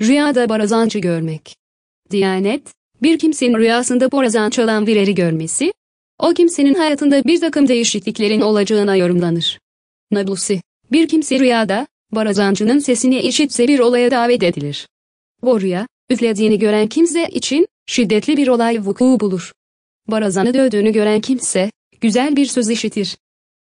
Rüyada borazancı görmek. Diyanet, bir kimsenin rüyasında borazan çalan bireri görmesi, o kimsenin hayatında bir takım değişikliklerin olacağına yorumlanır. Nablusi, bir kimse rüyada, borazancının sesini işitse bir olaya davet edilir. Bu rüya, üflediğini gören kimse için, şiddetli bir olay vuku bulur. Barazanı dövdüğünü gören kimse, güzel bir söz işitir.